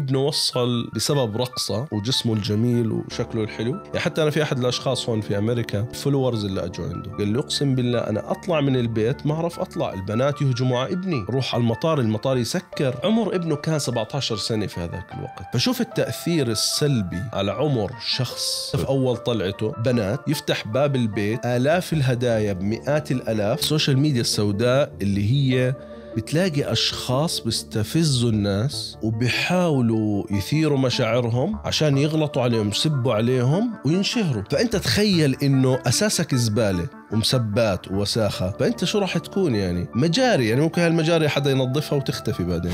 ابنه وصل بسبب رقصه وجسمه الجميل وشكله الحلو يعني حتى انا في احد الاشخاص هون في امريكا فولورز اللي اجوا عنده قال لي اقسم بالله انا اطلع من البيت ما اعرف اطلع البنات يهجموا على ابني روح على المطار المطار يسكر عمر ابنه كان 17 سنه في هذاك الوقت فشوف التاثير السلبي على عمر شخص في اول طلعته بنات يفتح باب البيت الاف الهدايا بمئات الالاف السوشيال ميديا السوداء اللي هي بتلاقي أشخاص بيستفزوا الناس وبيحاولوا يثيروا مشاعرهم عشان يغلطوا عليهم يسبوا عليهم وينشهروا فأنت تخيل إنه أساسك زبالة ومسبات ووساخة فأنت شو راح تكون يعني مجاري يعني ممكن هالمجاري حدا ينظفها وتختفي بعدين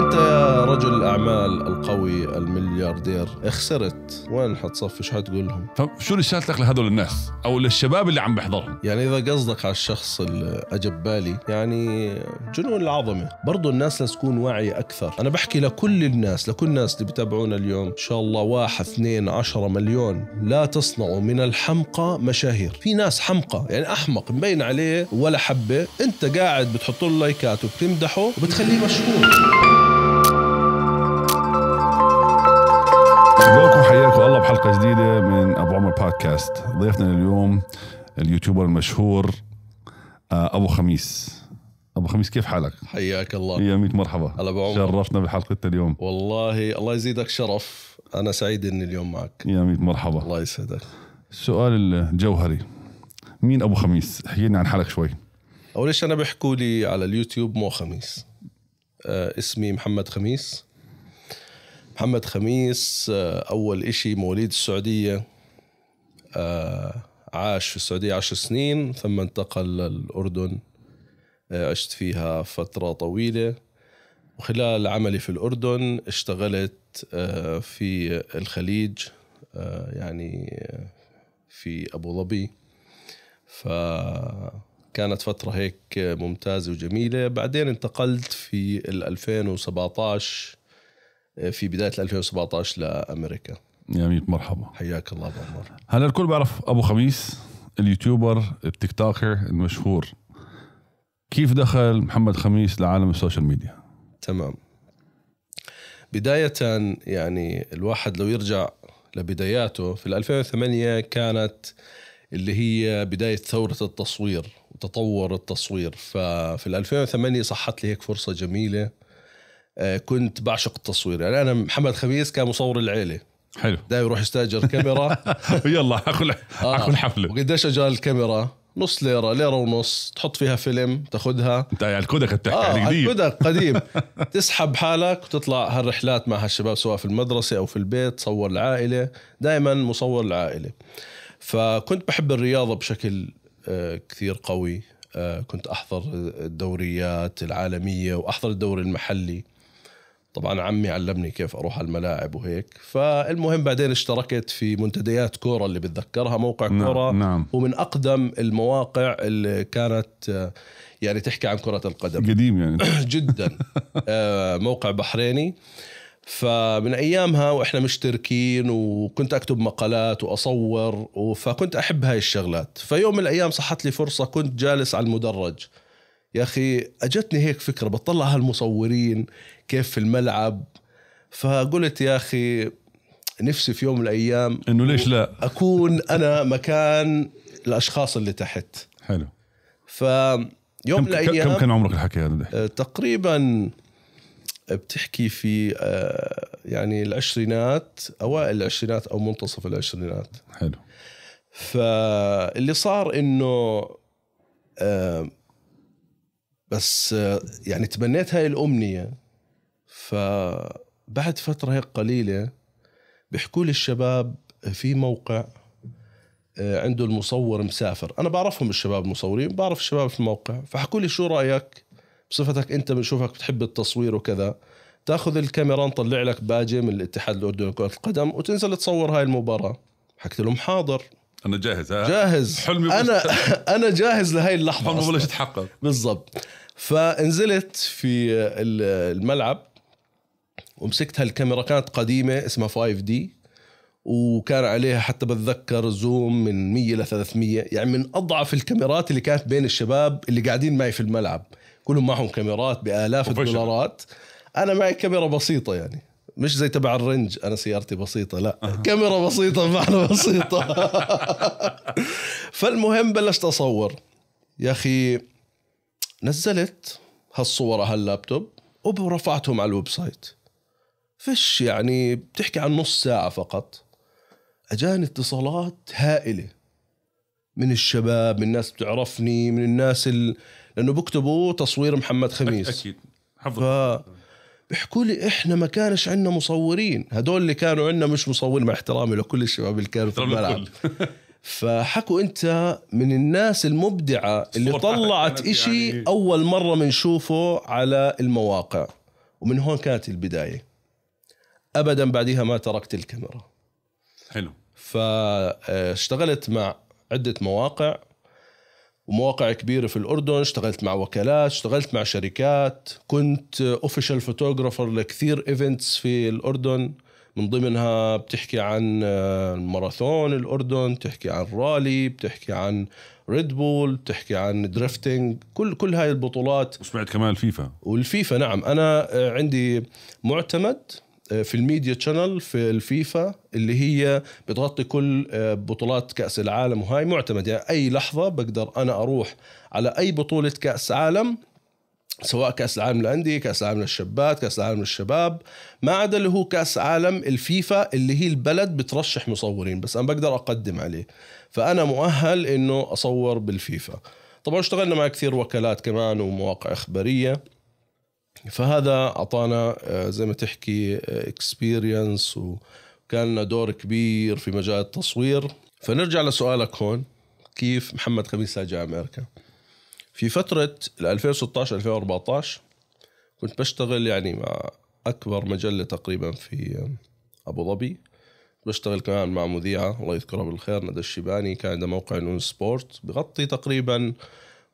طب انت يا رجل الاعمال القوي الملياردير خسرت وين حتصفي شو حتقول لهم طب شو رسالتك لهذول الناس او للشباب اللي عم بحضرهم يعني اذا قصدك على الشخص اللي اجى ببالي يعني جنون العظمه برضه الناس لازم تكون واعيه اكثر انا بحكي لكل الناس لكل الناس اللي بتابعونا اليوم ان شاء الله واحد اثنين عشرة مليون لا تصنعوا من الحمقى مشاهير في ناس حمقى يعني احمق مبين عليه ولا حبه انت قاعد بتحط له لايكات وبتمدحه وبتخليه مشهور حياكم الله بحلقه جديده من ابو عمر بودكاست ضيفنا اليوم اليوتيوبر المشهور آه، ابو خميس ابو خميس كيف حالك حياك الله يا ميت مرحبا هلا ابو عمر شرفتنا بحلقتنا اليوم والله الله يزيدك شرف انا سعيد اني اليوم معك يا ميت مرحبا الله يسعدك السؤال الجوهري مين ابو خميس احكي لنا عن حالك شوي اول شيء انا بحكوا لي على اليوتيوب مو خميس آه، اسمي محمد خميس محمد خميس آه، أول إشي مواليد السعودية آه، عاش في السعودية عشر سنين ثم انتقل للأردن آه، عشت فيها فترة طويلة وخلال عملي في الأردن اشتغلت في الخليج يعني في أبو ظبي فكانت فترة هيك ممتازة وجميلة بعدين انتقلت في 2017 في بدايه 2017 لامريكا يا ميت مرحبا حياك الله ابو عمر هلا الكل بيعرف ابو خميس اليوتيوبر التيك توكر المشهور كيف دخل محمد خميس لعالم السوشيال ميديا تمام بداية يعني الواحد لو يرجع لبداياته في 2008 كانت اللي هي بداية ثورة التصوير وتطور التصوير ففي 2008 صحت لي هيك فرصة جميلة آه، كنت بعشق التصوير يعني انا محمد خميس كان مصور العيله حلو دائما يروح يستاجر كاميرا يلا اخذ اخذ آه. حفله وقديش اجار الكاميرا نص ليره ليره ونص تحط فيها فيلم تاخذها انت على يعني الكودك بتحكي آه قديم الكودك قديم تسحب حالك وتطلع هالرحلات مع هالشباب سواء في المدرسه او في البيت صور العائله دائما مصور العائله فكنت بحب الرياضه بشكل آه، كثير قوي كنت احضر الدوريات العالميه واحضر الدوري المحلي طبعا عمي علمني كيف اروح على الملاعب وهيك فالمهم بعدين اشتركت في منتديات كوره اللي بتذكرها موقع نعم كوره نعم. ومن اقدم المواقع اللي كانت آه، يعني تحكي عن كره القدم قديم يعني جدا آه، موقع بحريني فمن ايامها واحنا مشتركين وكنت اكتب مقالات واصور فكنت احب هاي الشغلات فيوم من الايام صحت لي فرصه كنت جالس على المدرج يا اخي اجتني هيك فكره بتطلع هالمصورين كيف في الملعب فقلت يا اخي نفسي في يوم من الايام انه ليش لا اكون انا مكان الاشخاص اللي تحت حلو ف يوم من الايام كم كان عمرك الحكي هذا آه، تقريبا آه، بتحكي في آه، يعني العشرينات اوائل العشرينات او منتصف العشرينات حلو فاللي صار انه بس يعني تبنيت هاي الامنيه فبعد فتره هيك قليله بيحكوا لي الشباب في موقع آه، عنده المصور مسافر انا بعرفهم الشباب المصورين بعرف الشباب في الموقع فحكوا لي شو رايك بصفتك انت بنشوفك بتحب التصوير وكذا تاخذ الكاميرا نطلع لك باجه من الاتحاد الاردني لكره القدم وتنزل تصور هاي المباراه حكيت لهم حاضر انا جاهز ها جاهز حلمي انا انا جاهز لهي اللحظه حلمي بلش يتحقق بالضبط فنزلت في الملعب ومسكت هالكاميرا كانت قديمه اسمها 5 دي وكان عليها حتى بتذكر زوم من 100 ل 300 يعني من اضعف الكاميرات اللي كانت بين الشباب اللي قاعدين معي في الملعب كلهم معهم كاميرات بالاف الدولارات انا معي كاميرا بسيطه يعني مش زي تبع الرنج انا سيارتي بسيطه لا أه. كاميرا بسيطه بمعنى بسيطه فالمهم بلشت اصور يا اخي نزلت هالصور على هاللابتوب ورفعتهم على الويب سايت فش يعني بتحكي عن نص ساعة فقط أجاني اتصالات هائلة من الشباب من الناس بتعرفني من الناس ال... لأنه بكتبوا تصوير محمد خميس أكيد حفظ ف... بحكوا لي احنا ما كانش عندنا مصورين هدول اللي كانوا عندنا مش مصورين مع احترامي لكل الشباب اللي كانوا في الملعب فحكوا انت من الناس المبدعه اللي طلعت إشي يعني... اول مره بنشوفه على المواقع ومن هون كانت البدايه ابدا بعدها ما تركت الكاميرا حلو فاشتغلت مع عده مواقع ومواقع كبيره في الاردن اشتغلت مع وكالات اشتغلت مع شركات كنت اوفيشال فوتوغرافر لكثير ايفنتس في الاردن من ضمنها بتحكي عن آه، الماراثون الاردن بتحكي عن رالي بتحكي عن ريد بول بتحكي عن درفتنج كل كل هاي البطولات وسمعت كمان الفيفا والفيفا نعم انا آه، عندي معتمد آه، في الميديا تشانل في الفيفا اللي هي بتغطي كل آه، بطولات كأس العالم وهاي معتمد يعني أي لحظة بقدر أنا أروح على أي بطولة كأس عالم سواء كأس العالم للأندية كأس العالم للشابات كأس العالم للشباب ما عدا اللي هو كأس عالم الفيفا اللي هي البلد بترشح مصورين بس أنا بقدر أقدم عليه فأنا مؤهل إنه أصور بالفيفا طبعا اشتغلنا مع كثير وكالات كمان ومواقع إخبارية فهذا اعطانا آه، زي ما تحكي اكسبيرينس آه، وكان لنا دور كبير في مجال التصوير فنرجع لسؤالك هون كيف محمد خميس جاء امريكا في فتره 2016 2014 كنت بشتغل يعني مع اكبر مجله تقريبا في آه، ابو ظبي بشتغل كمان مع مذيعه الله يذكرها بالخير ندى الشيباني كان عندها موقع نون سبورت بغطي تقريبا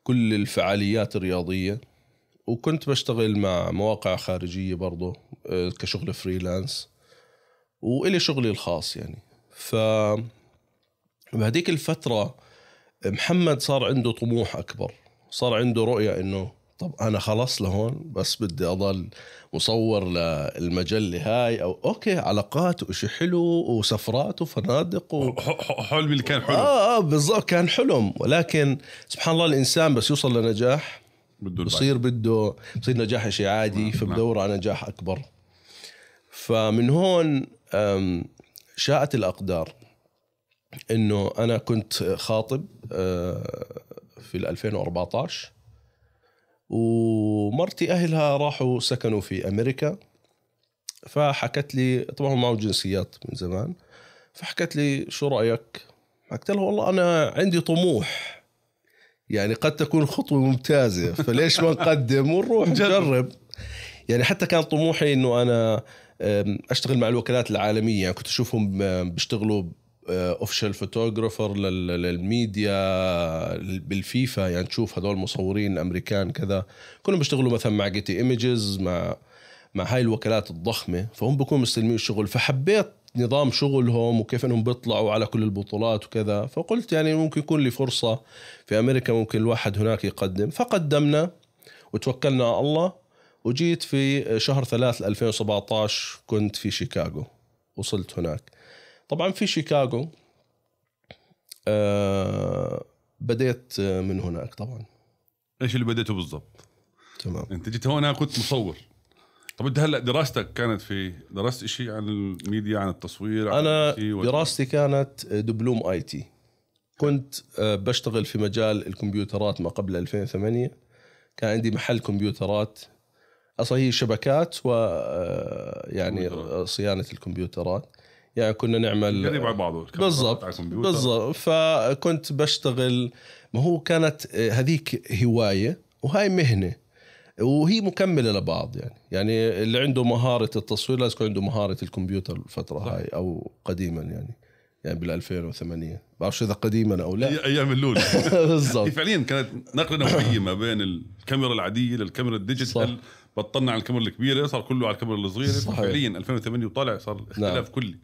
كل الفعاليات الرياضيه وكنت بشتغل مع مواقع خارجيه برضه آه، كشغل فريلانس وإلي شغلي الخاص يعني ف بهديك الفتره محمد صار عنده طموح اكبر صار عنده رؤيه انه طب انا خلص لهون بس بدي اضل مصور للمجله هاي او اوكي علاقات وإشي حلو وسفرات وفنادق و... حلم اللي كان حلم اه اه بالضبط كان حلم ولكن سبحان الله الانسان بس يوصل لنجاح بده بصير بده بصير نجاح شيء عادي نعم، نعم. فبدور على نجاح اكبر فمن هون شاءت الاقدار انه انا كنت خاطب أه، في 2014 ومرتي اهلها راحوا سكنوا في امريكا فحكت لي طبعا معه جنسيات من زمان فحكت لي شو رايك؟ حكت لها والله انا عندي طموح يعني قد تكون خطوه ممتازه فليش ما نقدم ونروح نجرب يعني حتى كان طموحي انه انا اشتغل مع الوكالات العالميه يعني كنت اشوفهم بيشتغلوا اوفشال آه، فوتوغرافر للميديا بالفيفا يعني تشوف هذول المصورين الامريكان كذا كلهم بيشتغلوا مثلا مع جيتي ايمجز مع مع هاي الوكالات الضخمه فهم بيكونوا مستلمين الشغل فحبيت نظام شغلهم وكيف انهم بيطلعوا على كل البطولات وكذا فقلت يعني ممكن يكون لي فرصه في امريكا ممكن الواحد هناك يقدم فقدمنا وتوكلنا على الله وجيت في شهر 3 2017 كنت في شيكاغو وصلت هناك طبعا في شيكاغو آه بديت من هناك طبعا ايش اللي بديته بالضبط تمام انت جيت هون كنت مصور طب انت هلا دراستك كانت في درست شيء عن الميديا عن التصوير عن انا دراستي كانت آه، دبلوم اي تي كنت آه، بشتغل في مجال الكمبيوترات ما قبل 2008 كان عندي محل كمبيوترات اصلا هي شبكات و آه، يعني صيانه الكمبيوترات يعني كنا نعمل قريب على بعضه بالضبط بالضبط فكنت بشتغل ما هو كانت هذيك هوايه وهاي مهنه وهي مكمله لبعض يعني يعني اللي عنده مهاره التصوير لازم يكون عنده مهاره الكمبيوتر الفتره صح. هاي او قديما يعني يعني بال 2008 بعرفش اذا قديما او لا ايام اللول بالضبط فعليا كانت نقله نوعيه ما بين الكاميرا العاديه للكاميرا الديجيتال بطلنا على الكاميرا الكبيره صار كله على الكاميرا الصغيره فعليا 2008 وطالع صار اختلاف نعم. كلي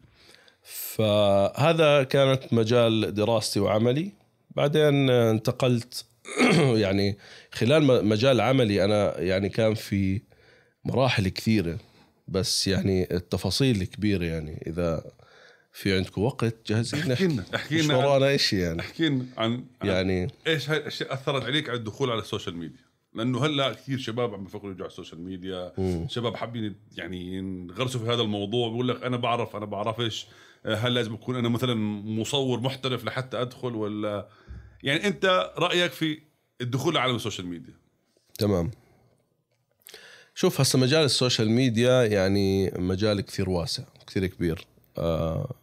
فهذا كانت مجال دراستي وعملي بعدين انتقلت يعني خلال مجال عملي انا يعني كان في مراحل كثيره بس يعني التفاصيل الكبيره يعني اذا في عندكم وقت جاهزين احكي لنا احكي لنا ورانا شيء يعني احكي لنا عن يعني ايش هاي الاشياء اثرت عليك على الدخول على السوشيال ميديا لانه هلا كثير شباب عم بفكروا يرجعوا على السوشيال ميديا مم. شباب حابين يعني ينغرسوا في هذا الموضوع بيقول لك انا بعرف انا بعرفش آه، هل لازم اكون انا مثلا مصور محترف لحتى ادخل ولا يعني انت رايك في الدخول على السوشيال ميديا تمام شوف هسه مجال السوشيال ميديا يعني مجال كثير واسع كثير كبير آه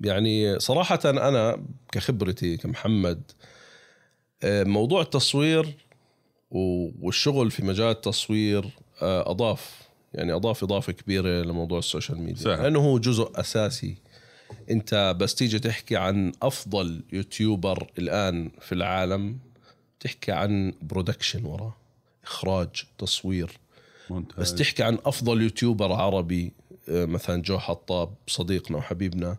يعني صراحة أنا كخبرتي كمحمد آه موضوع التصوير والشغل في مجال التصوير آه أضاف يعني أضاف إضافة كبيرة لموضوع السوشيال ميديا لأنه هو جزء أساسي انت بس تيجي تحكي عن افضل يوتيوبر الان في العالم تحكي عن برودكشن وراه اخراج تصوير مونتاج. بس تحكي عن افضل يوتيوبر عربي آه، مثلا جو حطاب صديقنا وحبيبنا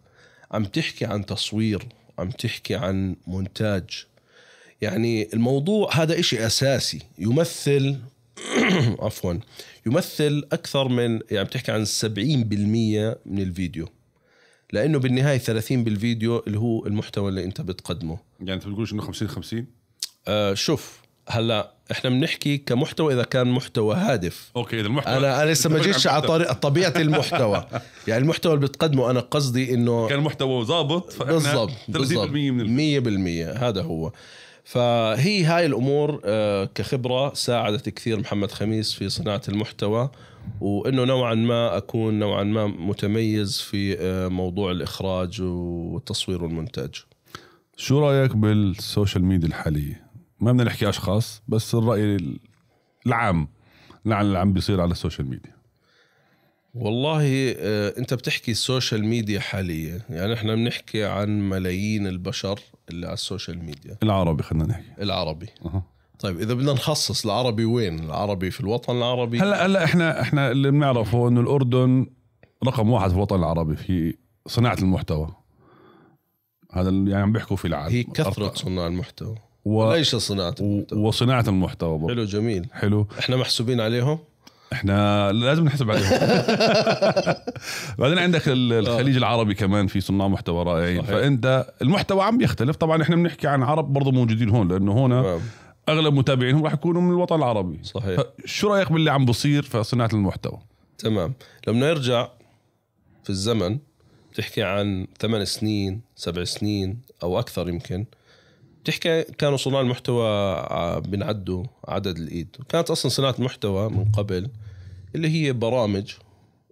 عم تحكي عن تصوير عم تحكي عن مونتاج يعني الموضوع هذا إشي أساسي يمثل عفوا يمثل أكثر من يعني بتحكي عن 70% من الفيديو لانه بالنهايه 30 بالفيديو اللي هو المحتوى اللي انت بتقدمه يعني انت بتقولش انه 50 50 آه شوف هلا احنا بنحكي كمحتوى اذا كان محتوى هادف اوكي اذا المحتوى انا انا لسه ما جيتش على طريقه طبيعه المحتوى يعني المحتوى اللي بتقدمه انا قصدي انه كان محتوى ظابط بالضبط بالضبط 100% من 100% هذا هو فهي هاي الامور آه، كخبره ساعدت كثير محمد خميس في صناعه المحتوى وانه نوعا ما اكون نوعا ما متميز في آه، موضوع الاخراج والتصوير والمونتاج شو رايك بالسوشيال ميديا الحاليه ما بدنا نحكي اشخاص بس الراي العام عن اللي عم بيصير على السوشيال ميديا والله آه، انت بتحكي السوشيال ميديا حاليا يعني احنا بنحكي عن ملايين البشر اللي على السوشيال ميديا العربي خلينا نحكي العربي أه. طيب اذا بدنا نخصص العربي وين؟ العربي في الوطن العربي هلا هلا احنا احنا اللي بنعرفه انه الاردن رقم واحد في الوطن العربي في صناعه المحتوى هذا اللي يعني عم بيحكوا فيه العالم هي كثره صناع المحتوى و... وليس صناعه المحتوى و... وصناعه المحتوى بقى. حلو جميل حلو احنا محسوبين عليهم احنا لازم نحسب عليهم بعدين عندك آه. الخليج العربي كمان في صناع محتوى رائعين فانت المحتوى عم بيختلف طبعا احنا بنحكي عن عرب برضه موجودين هون لانه هنا اغلب متابعينهم راح يكونوا من الوطن العربي صحيح شو رايك باللي عم بصير في صناعه المحتوى تمام لما نرجع في الزمن بتحكي عن ثمان سنين سبع سنين او اكثر يمكن بتحكي كانوا صناع المحتوى بنعدوا عدد الايد كانت اصلا صناعه المحتوى من قبل اللي هي برامج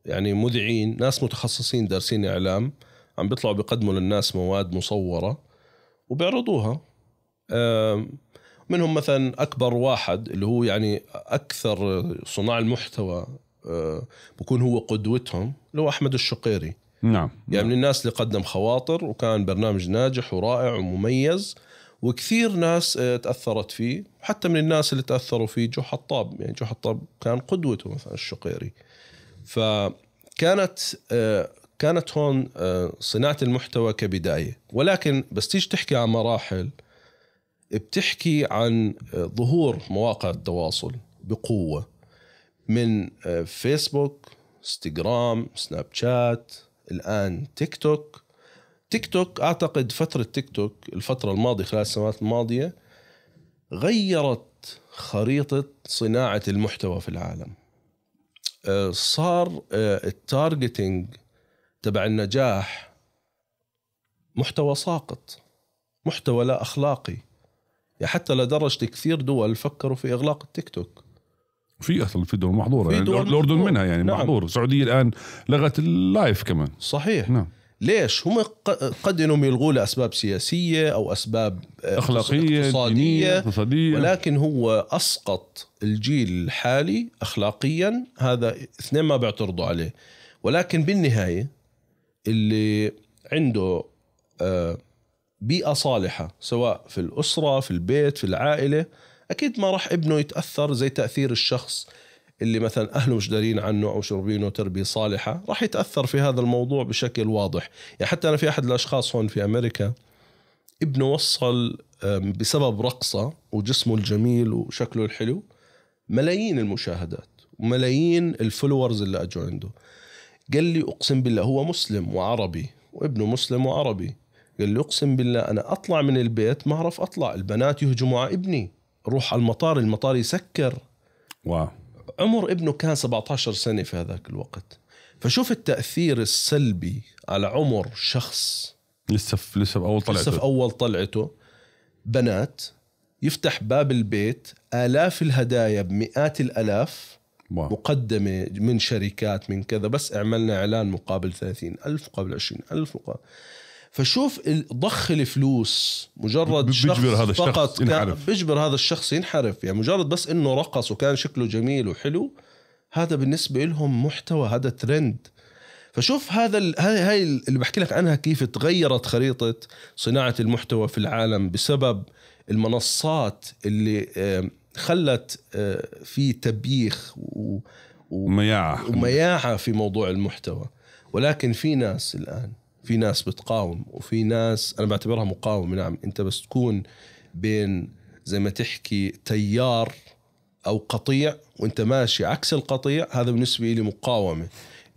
يعني مذيعين ناس متخصصين دارسين اعلام عم بيطلعوا بيقدموا للناس مواد مصوره وبيعرضوها منهم مثلا اكبر واحد اللي هو يعني اكثر صناع المحتوى آه، بكون هو قدوتهم اللي هو احمد الشقيري نعم يعني من الناس اللي قدم خواطر وكان برنامج ناجح ورائع ومميز وكثير ناس آه، تاثرت فيه حتى من الناس اللي تاثروا فيه جو حطاب يعني جو حطاب كان قدوته مثلا الشقيري فكانت آه، كانت هون صناعه المحتوى كبدايه ولكن بس تيجي تحكي عن مراحل بتحكي عن ظهور مواقع التواصل بقوه من آه، فيسبوك انستغرام سناب شات الان تيك توك تيك توك اعتقد فتره تيك توك الفتره الماضيه خلال السنوات الماضيه غيرت خريطه صناعه المحتوى في العالم آه، صار آه، التارجتنج تبع النجاح محتوى ساقط محتوى لا اخلاقي يعني حتى لدرجه كثير دول فكروا في اغلاق التيك توك في اصلا في دول محظوره يعني دول الاردن منها يعني نعم. محظور السعوديه الان لغت اللايف كمان صحيح نعم ليش هم قد انهم يلغوه لاسباب سياسيه او اسباب آه، اخلاقيه اقتصاديه اقتصاديه ولكن هو اسقط الجيل الحالي اخلاقيا هذا اثنين ما بيعترضوا عليه ولكن بالنهايه اللي عنده آه بيئة صالحة سواء في الأسرة في البيت في العائلة أكيد ما راح ابنه يتأثر زي تأثير الشخص اللي مثلا أهله مش دارين عنه أو شربينه تربية صالحة راح يتأثر في هذا الموضوع بشكل واضح يعني حتى أنا في أحد الأشخاص هون في أمريكا ابنه وصل بسبب رقصة وجسمه الجميل وشكله الحلو ملايين المشاهدات وملايين الفولورز اللي اجوا عنده قال لي اقسم بالله هو مسلم وعربي وابنه مسلم وعربي قال لي اقسم بالله انا اطلع من البيت ما اعرف اطلع البنات يهجموا على ابني روح على المطار المطار يسكر واو عمر ابنه كان 17 سنه في هذاك الوقت فشوف التاثير السلبي على عمر شخص لسه في لسه باول طلعته لسه في اول طلعته بنات يفتح باب البيت الاف الهدايا بمئات الالاف واو. مقدمة من شركات من كذا بس اعملنا إعلان مقابل 30 ألف مقابل 20 ألف مقابل فشوف ضخ الفلوس مجرد بيجبر هذا الشخص فقط ينحرف بيجبر هذا الشخص ينحرف يعني مجرد بس انه رقص وكان شكله جميل وحلو هذا بالنسبه لهم محتوى هذا ترند فشوف هذا هاي اللي بحكي لك عنها كيف تغيرت خريطه صناعه المحتوى في العالم بسبب المنصات اللي خلت آه، في تبييخ ومياعه ومياعه في موضوع المحتوى ولكن في ناس الان في ناس بتقاوم وفي ناس انا بعتبرها مقاومه نعم انت بس تكون بين زي ما تحكي تيار او قطيع وانت ماشي عكس القطيع هذا بالنسبه لي مقاومه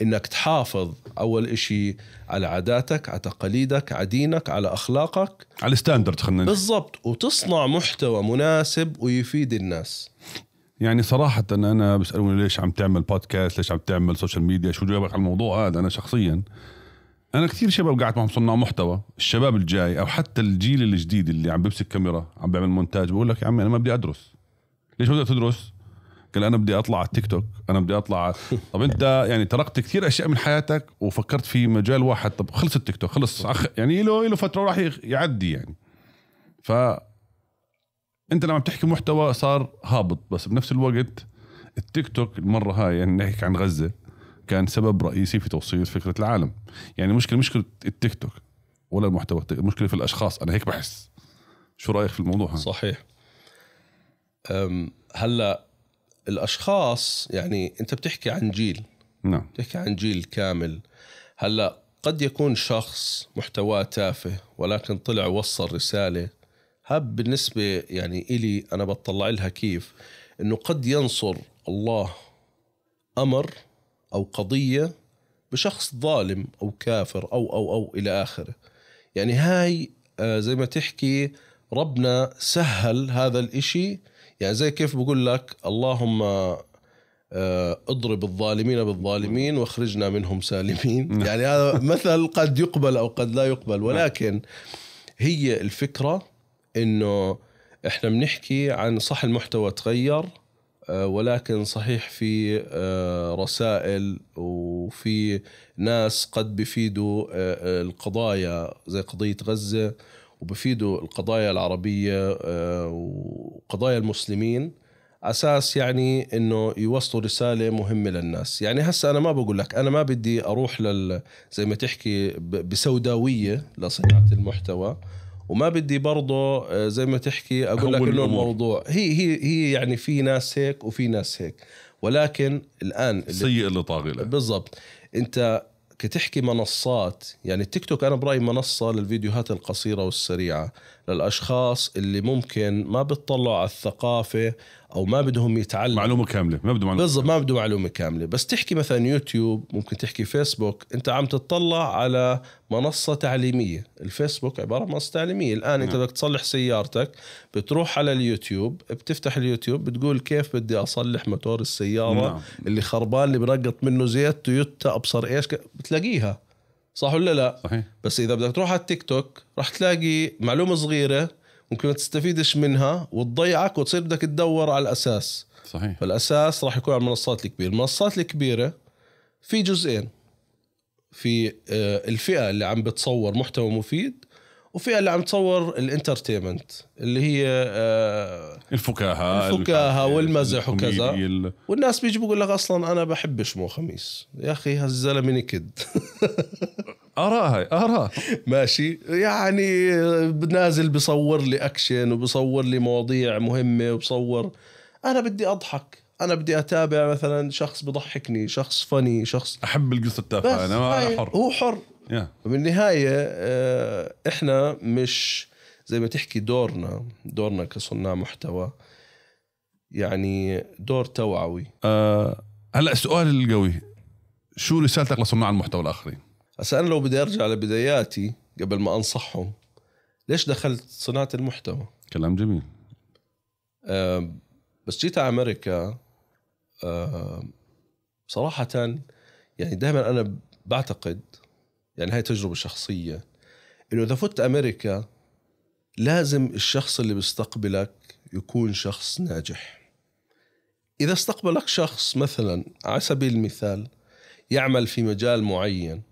انك تحافظ اول شيء على عاداتك على تقاليدك على دينك على اخلاقك على الستاندرد خلينا بالضبط وتصنع محتوى مناسب ويفيد الناس يعني صراحة أنا بسألوني ليش عم تعمل بودكاست ليش عم تعمل سوشيال ميديا شو جوابك على الموضوع هذا أنا شخصيا انا كثير شباب قاعد معهم صناع محتوى الشباب الجاي او حتى الجيل الجديد اللي عم بيمسك كاميرا عم بيعمل مونتاج بقول لك يا عمي انا ما بدي ادرس ليش بدك تدرس قال انا بدي اطلع على التيك توك انا بدي اطلع طب انت يعني تركت كثير اشياء من حياتك وفكرت في مجال واحد طب خلص التيك توك خلص أخ... يعني له له فتره راح يعدي يعني ف انت لما بتحكي محتوى صار هابط بس بنفس الوقت التيك توك المره هاي يعني نحكي عن غزه كان سبب رئيسي في توصيل فكره العالم يعني مشكله مشكله التيك توك ولا المحتوى المشكله في الاشخاص انا هيك بحس شو رايك في الموضوع هذا صحيح هلا الاشخاص يعني انت بتحكي عن جيل نعم بتحكي عن جيل كامل هلا قد يكون شخص محتواه تافه ولكن طلع وصل رساله هب بالنسبه يعني الي انا بطلع لها كيف انه قد ينصر الله امر أو قضية بشخص ظالم أو كافر أو أو أو إلى آخره يعني هاي آه، زي ما تحكي ربنا سهل هذا الإشي يعني زي كيف بقول لك اللهم آه، اضرب الظالمين بالظالمين واخرجنا منهم سالمين نعم. يعني هذا مثل قد يقبل أو قد لا يقبل نعم. ولكن هي الفكرة إنه إحنا بنحكي عن صح المحتوى تغير آه، ولكن صحيح في آه، رسائل وفي ناس قد بفيدوا آه، القضايا زي قضية غزة وبفيدوا القضايا العربية وقضايا المسلمين أساس يعني إنه يوصلوا رسالة مهمة للناس يعني هسا أنا ما بقول لك أنا ما بدي أروح لل زي ما تحكي بسوداوية لصناعة المحتوى وما بدي برضه آه، زي ما تحكي اقول لك انه الموضوع هي هي هي يعني في ناس هيك وفي ناس هيك ولكن الان سيء اللي طاغي بالضبط انت كتحكي منصات يعني التيك توك انا برايي منصه للفيديوهات القصيره والسريعه للاشخاص اللي ممكن ما بتطلعوا على الثقافه او ما بدهم يتعلموا معلومه كامله ما بدهم معلومه بالضبط ما بدهم معلومه كامله بس تحكي مثلا يوتيوب ممكن تحكي فيسبوك انت عم تطلع على منصه تعليميه الفيسبوك عباره عن منصه تعليميه الان نعم. انت بدك تصلح سيارتك بتروح على اليوتيوب بتفتح اليوتيوب بتقول كيف بدي اصلح موتور السياره نعم. اللي خربان اللي بنقط منه زيت تويوتا ابصر ايش بتلاقيها صح ولا لا صحيح. بس اذا بدك تروح على التيك توك راح تلاقي معلومه صغيره ممكن ما تستفيدش منها وتضيعك وتصير بدك تدور على الاساس صحيح فالاساس راح يكون على المنصات الكبيره المنصات الكبيره في جزئين في آه، الفئه اللي عم بتصور محتوى مفيد وفئه اللي عم تصور الانترتينمنت اللي هي آه الفكاهه الفكاهه والمزح وكذا والناس بيجي بيقول لك اصلا انا بحبش مو خميس يا اخي هالزلمه نكد اراء هاي اراء ماشي يعني آه، نازل بصور لي اكشن وبصور لي مواضيع مهمه وبصور انا بدي اضحك انا بدي اتابع مثلا شخص بضحكني شخص فني شخص احب القصه التافهه انا حر هو حر yeah. بالنهايه آه، احنا مش زي ما تحكي دورنا دورنا كصناع محتوى يعني دور توعوي أه هلا السؤال القوي شو رسالتك لصناع المحتوى الاخرين؟ هسا انا لو بدي ارجع لبداياتي قبل ما انصحهم ليش دخلت صناعه المحتوى؟ كلام جميل أه بس جيت على امريكا أه صراحه يعني دائما انا بعتقد يعني هاي تجربه شخصيه انه اذا فت امريكا لازم الشخص اللي بيستقبلك يكون شخص ناجح اذا استقبلك شخص مثلا على سبيل المثال يعمل في مجال معين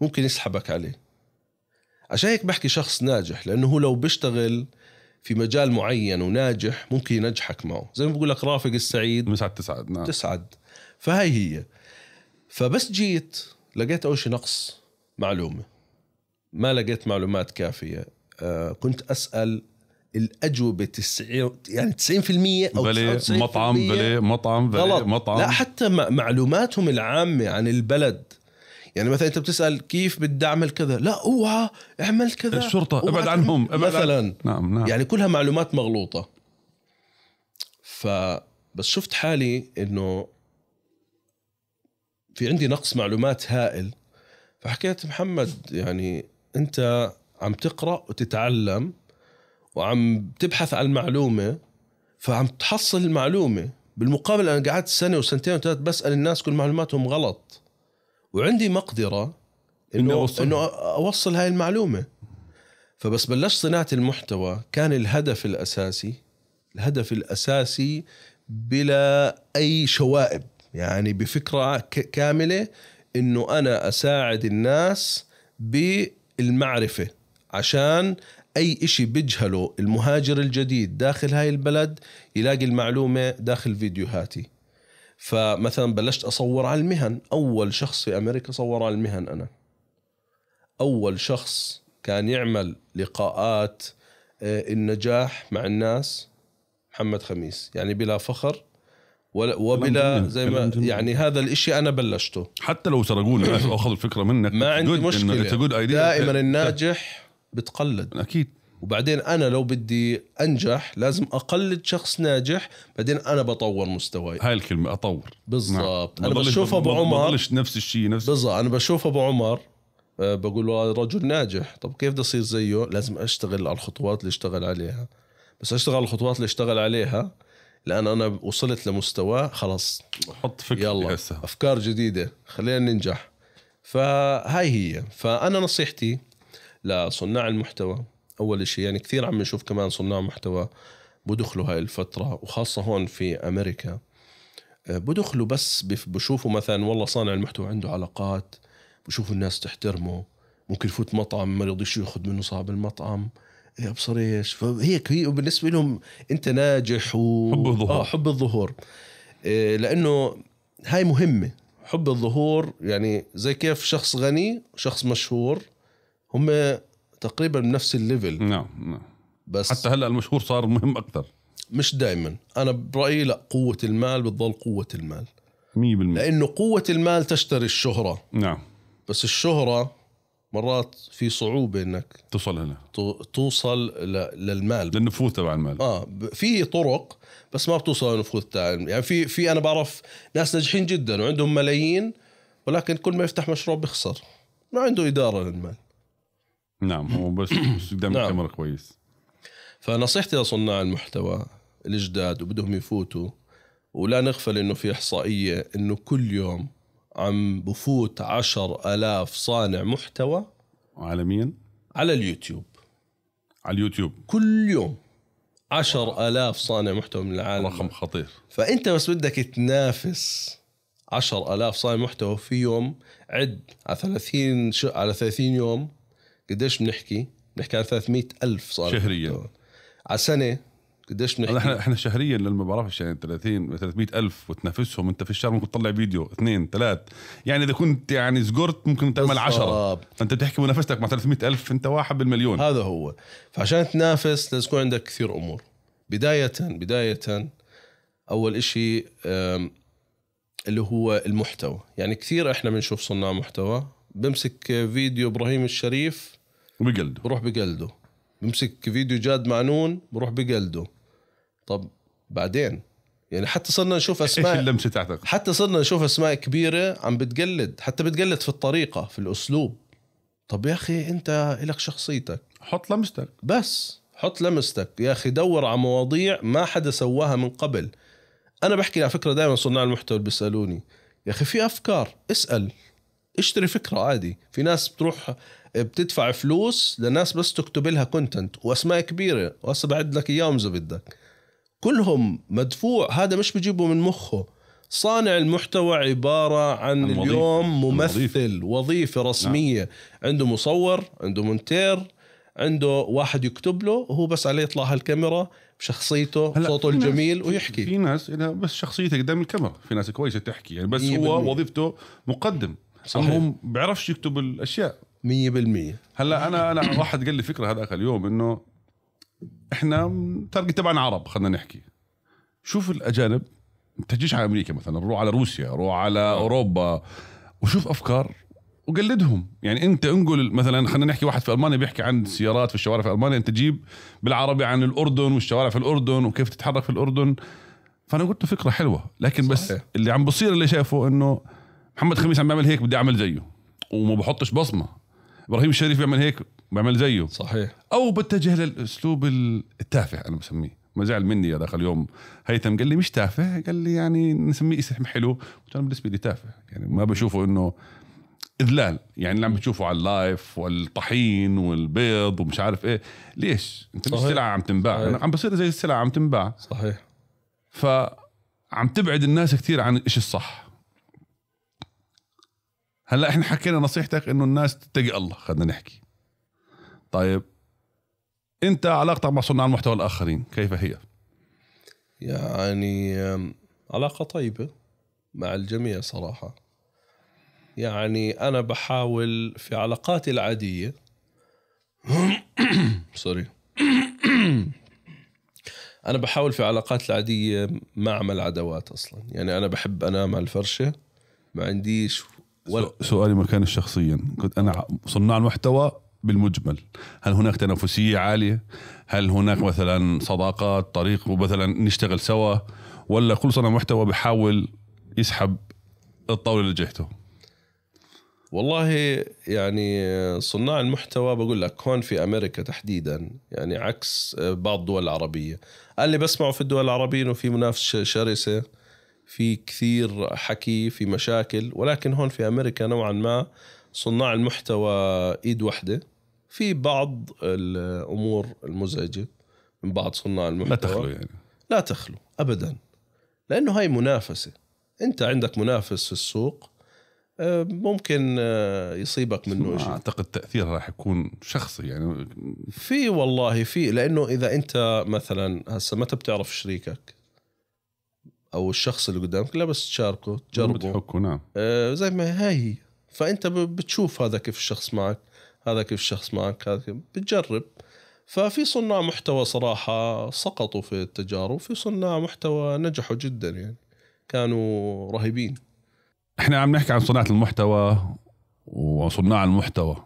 ممكن يسحبك عليه عشان هيك بحكي شخص ناجح لانه هو لو بيشتغل في مجال معين وناجح ممكن ينجحك معه زي ما بقول لك رافق السعيد مسعد تسعد نعم تسعد فهاي هي فبس جيت لقيت اول شيء نقص معلومه ما لقيت معلومات كافيه آه كنت اسال الاجوبه 90 يعني 90% او بلي مطعم بلي مطعم بلي غلط. مطعم لا حتى معلوماتهم العامه عن البلد يعني مثلا انت بتسال كيف بدي اعمل كذا لا اوعى اعمل كذا الشرطه ابعد عنهم ابعد مثلا عن... نعم نعم يعني كلها معلومات مغلوطه ف بس شفت حالي انه في عندي نقص معلومات هائل فحكيت محمد يعني انت عم تقرا وتتعلم وعم تبحث عن المعلومه فعم تحصل المعلومه بالمقابل انا قعدت سنه وسنتين وثلاث بسال الناس كل معلوماتهم غلط وعندي مقدره انه أوصل. انه اوصل هاي المعلومه فبس بلشت صناعه المحتوى كان الهدف الاساسي الهدف الاساسي بلا اي شوائب يعني بفكره كامله انه انا اساعد الناس بالمعرفه عشان اي إشي بجهله المهاجر الجديد داخل هاي البلد يلاقي المعلومه داخل فيديوهاتي فمثلا بلشت اصور على المهن اول شخص في امريكا صور على المهن انا اول شخص كان يعمل لقاءات آه، النجاح مع الناس محمد خميس يعني بلا فخر وبلا زي ما يعني هذا الاشي انا بلشته حتى لو سرقونا لي اخذوا الفكره منك ما عندي مشكله دائما الناجح بتقلد اكيد وبعدين انا لو بدي انجح لازم اقلد شخص ناجح بعدين انا بطور مستواي هاي الكلمه اطور بالضبط نعم. انا بشوف ابو عمر نفس الشيء نفس بالضبط انا بشوف ابو عمر آه، بقول له آه، رجل ناجح طب كيف بدي اصير زيه لازم اشتغل على الخطوات اللي اشتغل عليها بس اشتغل على الخطوات اللي اشتغل عليها لان انا وصلت لمستوى خلاص حط فكرة يلا هسه. افكار جديده خلينا ننجح فهاي هي فانا نصيحتي لصناع المحتوى اول شيء يعني كثير عم نشوف كمان صناع محتوى بدخلوا هاي الفتره وخاصه هون في امريكا آه، بدخلوا بس بشوفوا مثلا والله صانع المحتوى عنده علاقات بشوفوا الناس تحترمه ممكن يفوت مطعم ما يرضيش ياخذ منه صاحب المطعم يا ابصر ايش فهي بالنسبه لهم انت ناجح و حب الظهور آه حب الظهور إيه لانه هاي مهمه حب الظهور يعني زي كيف شخص غني وشخص مشهور هم تقريبا بنفس الليفل نعم نعم بس حتى هلا المشهور صار مهم اكثر مش دائما انا برايي لا قوه المال بتضل قوه المال 100% لانه قوه المال تشتري الشهره نعم بس الشهره مرات في صعوبه انك توصل هنا توصل للمال للنفوذ تبع المال اه في طرق بس ما بتوصل للنفوذ تاع يعني في في انا بعرف ناس ناجحين جدا وعندهم ملايين ولكن كل ما يفتح مشروع بيخسر ما عنده اداره للمال نعم هو بس قدام نعم. الكاميرا كويس فنصيحتي لصناع المحتوى الجداد وبدهم يفوتوا ولا نغفل انه في احصائيه انه كل يوم عم بفوت عشر ألاف صانع محتوى عالميا على اليوتيوب على اليوتيوب كل يوم عشر ألاف صانع محتوى من العالم رقم خطير فأنت بس بدك تنافس عشر ألاف صانع محتوى في يوم عد على 30 شو على 30 يوم قديش بنحكي؟ بنحكي على ثلاثمية ألف صانع شهريا محتوى. على سنة قديش نحكي احنا احنا شهريا لما بعرفش يعني 30 300 الف وتنافسهم انت في الشهر ممكن تطلع فيديو اثنين ثلاث يعني اذا كنت يعني زقرت ممكن تعمل 10 فانت بتحكي منافستك مع 300 الف انت واحد بالمليون هذا هو فعشان تنافس لازم يكون عندك كثير امور بدايه بدايه اول شيء اللي هو المحتوى يعني كثير احنا بنشوف صناع محتوى بمسك فيديو ابراهيم الشريف وبقلده بروح بقلده بمسك فيديو جاد معنون بروح بقلده طب بعدين يعني حتى صرنا نشوف اسماء ايش اللمسه تعتقد حتى صرنا نشوف اسماء كبيره عم بتقلد حتى بتقلد في الطريقه في الاسلوب طب يا اخي انت الك شخصيتك حط لمستك بس حط لمستك يا اخي دور على مواضيع ما حدا سواها من قبل انا بحكي على فكره دائما صناع المحتوى اللي بيسالوني يا اخي في افكار اسال اشتري فكره عادي في ناس بتروح بتدفع فلوس لناس بس تكتب لها كونتنت واسماء كبيره وهسه بعد لك اياهم اذا بدك كلهم مدفوع هذا مش بجيبه من مخه صانع المحتوى عبارة عن المضيف. اليوم ممثل وظيفة رسمية نعم. عنده مصور عنده مونتير عنده واحد يكتب له وهو بس عليه يطلع هالكاميرا بشخصيته صوته الجميل ويحكي في ناس بس شخصيته قدام الكاميرا في ناس كويسة تحكي يعني بس هو وظيفته مقدم صحيح هم بيعرفش يكتب الاشياء 100% هلا انا انا واحد قال لي فكره هذاك اليوم انه احنا التارجت تبعنا عرب خلينا نحكي شوف الاجانب ما تجيش على امريكا مثلا روح على روسيا روح على آه. اوروبا وشوف افكار وقلدهم يعني انت انقل مثلا خلينا نحكي واحد في المانيا بيحكي عن سيارات في الشوارع في المانيا انت تجيب بالعربي عن الاردن والشوارع في الاردن وكيف تتحرك في الاردن فانا قلت فكره حلوه لكن بس صحيح. اللي عم بصير اللي شايفه انه محمد خميس عم بيعمل هيك بدي اعمل زيه وما بحطش بصمه ابراهيم الشريف بيعمل هيك بعمل زيه صحيح او بتجه للاسلوب التافه انا بسميه ما زعل مني هذاك اليوم هيثم قال لي مش تافه قال لي يعني نسميه اسم حلو قلت انا بالنسبه لي تافه يعني ما بشوفه انه اذلال يعني اللي عم بتشوفه على اللايف والطحين والبيض ومش عارف ايه ليش انت مش سلعه عم تنباع أنا عم بصير زي السلعه عم تنباع صحيح فعم تبعد الناس كثير عن الشيء الصح هلا احنا حكينا نصيحتك انه الناس تتقي الله خلينا نحكي طيب انت علاقتك مع صناع المحتوى الاخرين كيف هي يعني علاقه طيبه مع الجميع صراحه يعني انا بحاول في علاقاتي العاديه سوري انا بحاول في علاقات العاديه ما اعمل عداوات اصلا يعني انا بحب انام على الفرشه ما عنديش ولا سؤالي ما شخصيا كنت انا صناع المحتوى بالمجمل هل هناك تنافسيه عاليه هل هناك مثلا صداقات طريق ومثلا نشتغل سوا ولا كل صناع محتوى بحاول يسحب الطاوله اللي جهته والله يعني صناع المحتوى بقول لك هون في امريكا تحديدا يعني عكس بعض الدول العربيه اللي بسمعه في الدول العربيه انه في منافسه شرسه في كثير حكي في مشاكل ولكن هون في امريكا نوعا ما صناع المحتوى ايد واحده في بعض الامور المزعجه من بعض صناع المحتوى لا تخلو يعني لا تخلو ابدا لانه هاي منافسه انت عندك منافس في السوق آه، ممكن آه، يصيبك منه شيء اعتقد تاثيرها راح يكون شخصي يعني في والله في لانه اذا انت مثلا هسه متى بتعرف شريكك او الشخص اللي قدامك لا بس تشاركه تجربه بتحكه نعم آه زي ما هاي هي فانت بتشوف هذا كيف الشخص معك هذا كيف الشخص معك هذا كيف بتجرب ففي صناع محتوى صراحة سقطوا في التجارب في صناع محتوى نجحوا جدا يعني كانوا رهيبين احنا عم نحكي عن صناعة المحتوى وصناع المحتوى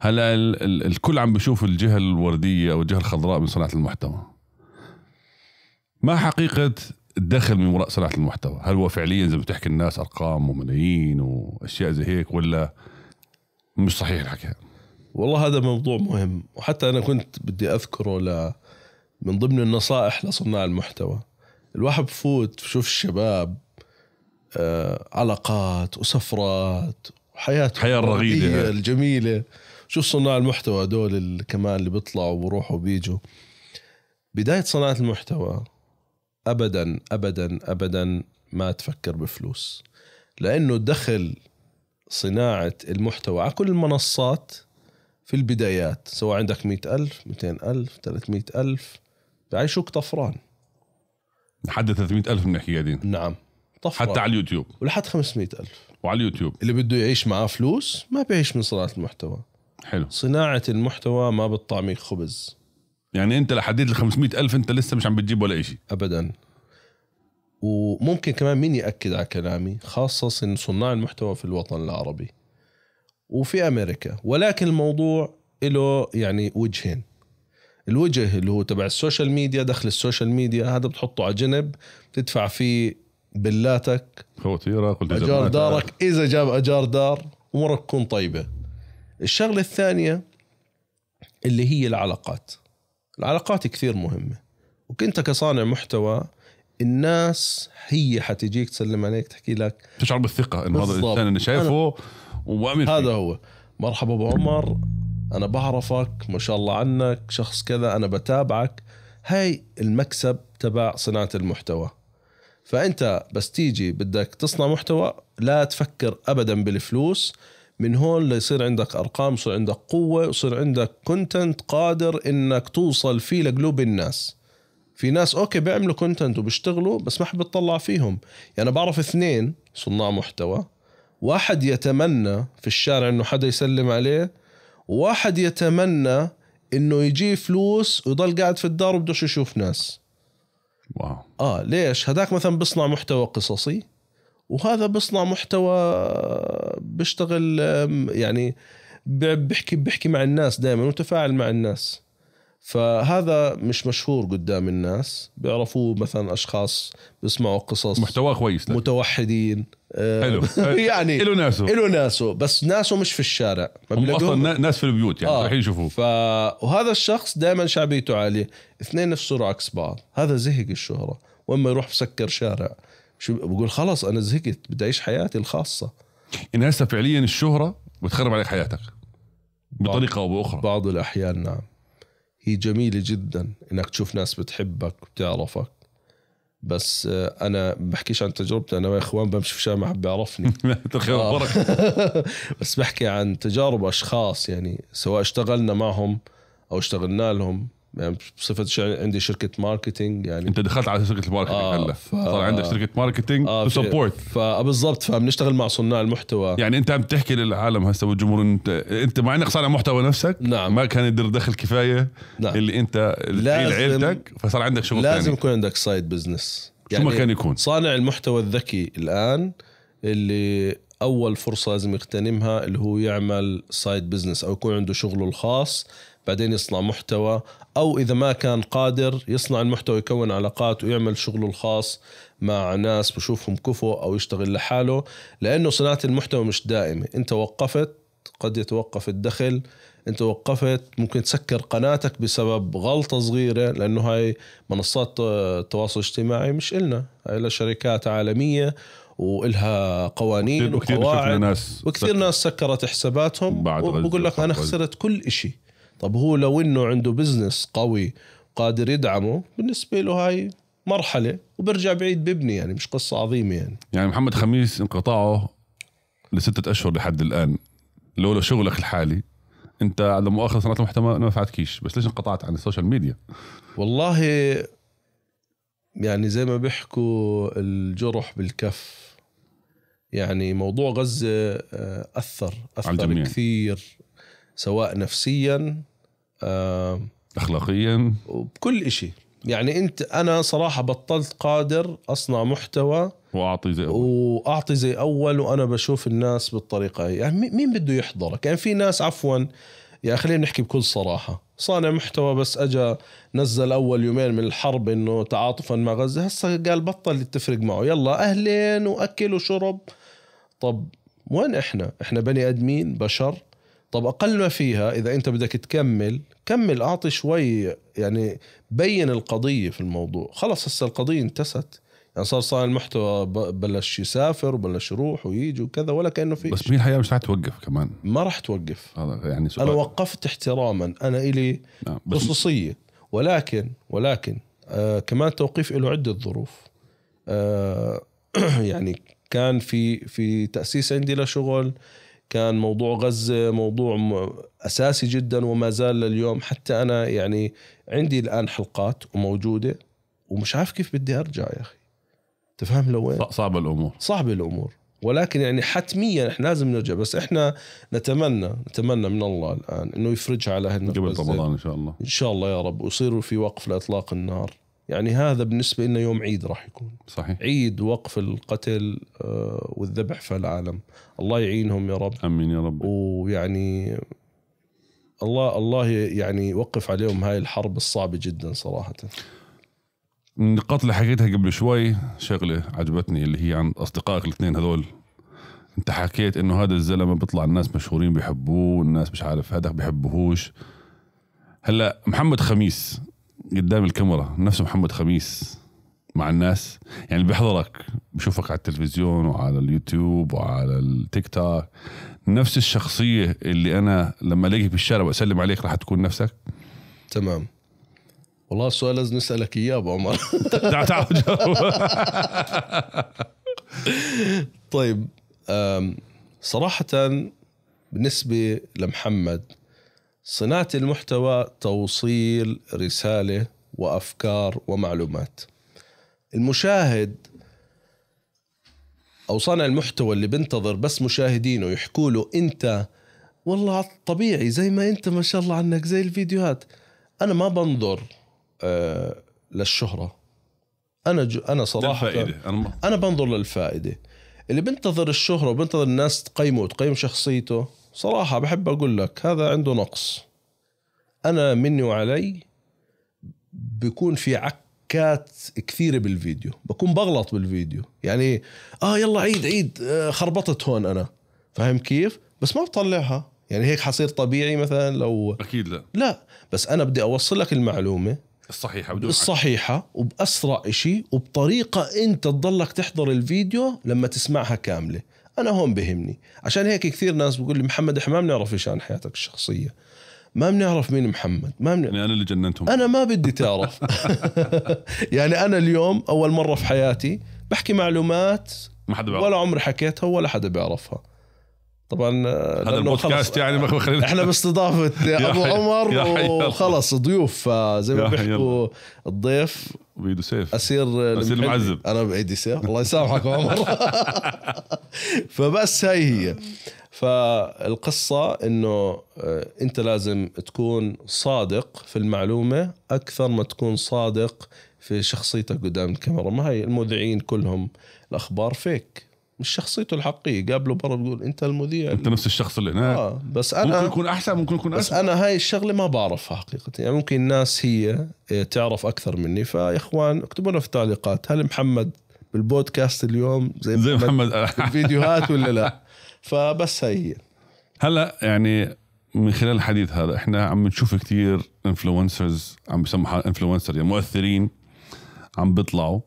هلا ال ال الكل عم بيشوف الجهة الوردية او الجهة الخضراء من صناعة المحتوى ما حقيقة الدخل من وراء صناعه المحتوى هل هو فعليا زي ما بتحكي الناس ارقام وملايين واشياء زي هيك ولا مش صحيح الحكي والله هذا موضوع مهم وحتى انا كنت بدي اذكره ل من ضمن النصائح لصناع المحتوى الواحد بفوت بشوف الشباب آه علاقات وسفرات وحياتهم حياه الرغيده الجميله شوف صناع المحتوى دول اللي كمان اللي بيطلعوا وبروحوا وبيجوا بدايه صناعه المحتوى ابدا ابدا ابدا ما تفكر بفلوس لانه دخل صناعه المحتوى على كل المنصات في البدايات سواء عندك مئة ألف مئتين ألف 300 ألف بعيشوك طفران لحد 300 ألف بنحكي قاعدين نعم طفران حتى على اليوتيوب ولحد 500 ألف وعلى اليوتيوب اللي بده يعيش معاه فلوس ما بيعيش من صناعة المحتوى حلو صناعة المحتوى ما بتطعميك خبز يعني انت لحديت ال الف انت لسه مش عم بتجيب ولا شيء ابدا وممكن كمان مين ياكد على كلامي خاصه صناع المحتوى في الوطن العربي وفي امريكا ولكن الموضوع له يعني وجهين الوجه اللي هو تبع السوشيال ميديا دخل السوشيال ميديا هذا بتحطه على جنب بتدفع فيه بلاتك خواتيرك اجار دارك اذا جاب اجار دار امورك تكون طيبه الشغله الثانيه اللي هي العلاقات العلاقات كثير مهمة وكنت كصانع محتوى الناس هي حتجيك تسلم عليك تحكي لك تشعر بالثقة انه هذا الانسان انا شايفه وبامن هذا هو مرحبا ابو عمر انا بعرفك ما شاء الله عنك شخص كذا انا بتابعك هاي المكسب تبع صناعة المحتوى فانت بس تيجي بدك تصنع محتوى لا تفكر ابدا بالفلوس من هون ليصير عندك ارقام يصير عندك قوه يصير عندك كونتنت قادر انك توصل فيه لقلوب الناس في ناس اوكي بيعملوا كونتنت وبيشتغلوا بس ما حد بيطلع فيهم يعني بعرف اثنين صناع محتوى واحد يتمنى في الشارع انه حدا يسلم عليه وواحد يتمنى انه يجي فلوس ويضل قاعد في الدار وبدوش يشوف ناس واو اه ليش هذاك مثلا بيصنع محتوى قصصي وهذا بصنع محتوى بيشتغل يعني بحكي بحكي مع الناس دائما وتفاعل مع الناس فهذا مش مشهور قدام الناس بيعرفوه مثلا اشخاص بيسمعوا قصص محتوى كويس متوحدين حلو يعني له ناسه له ناسه بس ناسه مش في الشارع ما هم اصلا ناس في البيوت يعني آه. رايحين يشوفوه ف... وهذا الشخص دائما شعبيته عاليه اثنين السرعه عكس بعض هذا زهق الشهره واما يروح بسكر شارع شو بقول خلص انا زهقت بدي اعيش حياتي الخاصه يعني هسه فعليا الشهره بتخرب عليك حياتك بطريقه او باخرى بعض الاحيان نعم هي جميله جدا انك تشوف ناس بتحبك بتعرفك بس آه، انا بحكيش عن تجربتي انا واخوان بمشي في شارع ما حد بيعرفني آه. بس بحكي عن تجارب اشخاص يعني سواء اشتغلنا معهم او اشتغلنا لهم يعني بصفه عندي شركه ماركتينج يعني انت دخلت على شركه الماركتينج آه هلا ف... صار عندك شركه ماركتينج آه سبورت فبالضبط آه، فبنشتغل مع صناع المحتوى يعني انت عم تحكي للعالم هسه والجمهور انت انت مع انك صانع محتوى نفسك نعم ما كان يدير دخل كفايه نعم. اللي انت لازم عيلتك فصار عندك شغل لازم ثاني. يكون عندك سايد بزنس يعني شو ما كان يكون صانع المحتوى الذكي الان اللي اول فرصه لازم يغتنمها اللي هو يعمل سايد بزنس او يكون عنده شغله الخاص بعدين يصنع محتوى او اذا ما كان قادر يصنع المحتوى يكون علاقات ويعمل شغله الخاص مع ناس بشوفهم كفو او يشتغل لحاله لانه صناعه المحتوى مش دائمه انت وقفت قد يتوقف الدخل انت وقفت ممكن تسكر قناتك بسبب غلطة صغيرة لانه هاي منصات التواصل الاجتماعي مش إلنا هاي لشركات عالمية وإلها قوانين وكثير وقواعد ناس وكثير سكر. ناس سكرت حساباتهم وبقول لك أنا خسرت كل إشي طب هو لو انه عنده بزنس قوي قادر يدعمه بالنسبه له هاي مرحله وبرجع بعيد ببني يعني مش قصه عظيمه يعني يعني محمد خميس انقطاعه لستة اشهر لحد الان لولا شغلك الحالي انت على مؤاخذه صناعه المحتوى ما نفعتكيش بس ليش انقطعت عن السوشيال ميديا والله يعني زي ما بيحكوا الجرح بالكف يعني موضوع غزه اثر آه، اثر على الجميع. كثير سواء نفسيا اخلاقيا وبكل شيء يعني انت انا صراحه بطلت قادر اصنع محتوى واعطي زي اول واعطي زي اول وانا بشوف الناس بالطريقه هي يعني مين بده يحضرك يعني في ناس عفوا يا خلينا نحكي بكل صراحه صانع محتوى بس اجى نزل اول يومين من الحرب انه تعاطفا مع غزه هسه قال بطل تفرق معه يلا اهلين واكل وشرب طب وين احنا احنا بني ادمين بشر طب اقل ما فيها اذا انت بدك تكمل كمل اعطي شوي يعني بين القضيه في الموضوع خلص هسه القضيه انتست يعني صار صانع المحتوى بلش يسافر وبلش يروح ويجي وكذا ولا كانه في بس مين الحقيقه مش رح توقف كمان ما رح توقف هذا يعني سؤال. انا وقفت احتراما انا الي نعم. خصوصيه ولكن ولكن آه كمان توقيف له عده ظروف آه يعني كان في في تاسيس عندي لشغل كان موضوع غزة موضوع أساسي جدا وما زال لليوم حتى أنا يعني عندي الآن حلقات وموجودة ومش عارف كيف بدي أرجع يا أخي تفهم لوين صعب الأمور صعب الأمور ولكن يعني حتميا احنا لازم نرجع بس احنا نتمنى نتمنى من الله الان انه يفرجها على هالنفس قبل رمضان ان شاء الله ان شاء الله يا رب ويصير في وقف لاطلاق النار يعني هذا بالنسبة لنا يوم عيد راح يكون صحيح عيد وقف القتل آه، والذبح في العالم الله يعينهم يا رب امين يا رب ويعني الله الله يعني يوقف عليهم هاي الحرب الصعبة جدا صراحة من النقاط اللي حكيتها قبل شوي شغلة عجبتني اللي هي عن أصدقائك الاثنين هذول انت حكيت انه هذا الزلمه بيطلع الناس مشهورين بيحبوه والناس مش عارف هذا بيحبهوش هلا محمد خميس قدام الكاميرا نفسه محمد خميس مع الناس يعني بيحضرك بشوفك على التلفزيون وعلى اليوتيوب وعلى التيك توك نفس الشخصية اللي أنا لما ألاقيك بالشارع وأسلم عليك راح تكون نفسك تمام والله السؤال لازم نسألك إياه أبو عمر تعال تعال جاوب طيب صراحة بالنسبة لمحمد صناعة المحتوى توصيل رسالة وأفكار ومعلومات المشاهد أو صانع المحتوى اللي بنتظر بس مشاهدينه يحكوا له أنت والله طبيعي زي ما أنت ما شاء الله عنك زي الفيديوهات أنا ما بنظر آه للشهرة أنا أنا صراحة أنا, أنا بنظر للفائدة اللي بنتظر الشهرة وبنتظر الناس تقيمه وتقيم شخصيته صراحة بحب أقول لك هذا عنده نقص أنا مني وعلي بكون في عكات كثيرة بالفيديو بكون بغلط بالفيديو يعني آه يلا عيد عيد آه خربطت هون أنا فاهم كيف بس ما بطلعها يعني هيك حصير طبيعي مثلا لو أكيد لا لا بس أنا بدي أوصل لك المعلومة الصحيحه بدون الصحيحه وباسرع إشي وبطريقه انت تضلك تحضر الفيديو لما تسمعها كامله انا هون بهمني عشان هيك كثير ناس بيقول لي محمد احنا ما بنعرف ايش عن حياتك الشخصيه ما بنعرف مين محمد ما بنعرف. يعني انا اللي جننتهم انا ما بدي تعرف يعني انا اليوم اول مره في حياتي بحكي معلومات ما حدا بيعرف. ولا عمري حكيتها ولا حدا بيعرفها طبعا آه، هذا البودكاست يعني خلينا احنا باستضافه ابو عمر وخلص ضيوف فزي ما بيحكوا الضيف بايده سيف اسير اسير المعذب انا بايدي سيف الله يسامحك عمر فبس هاي هي فالقصه انه آه، انت لازم تكون صادق في المعلومه اكثر ما تكون صادق في شخصيتك قدام الكاميرا ما هي المذيعين كلهم الاخبار فيك مش شخصيته الحقيقيه قابله برا بقول انت المذيع انت نفس الشخص اللي انا آه بس انا ممكن يكون احسن ممكن يكون بس انا هاي الشغله ما بعرفها حقيقه يعني ممكن الناس هي إيه، تعرف اكثر مني فيا اخوان اكتبوا لنا في التعليقات هل محمد بالبودكاست اليوم زي, زي محمد, محمد الفيديوهات ولا لا فبس هي هي هلا يعني من خلال الحديث هذا احنا عم نشوف كثير انفلونسرز عم بسموا انفلونسر يعني مؤثرين عم بيطلعوا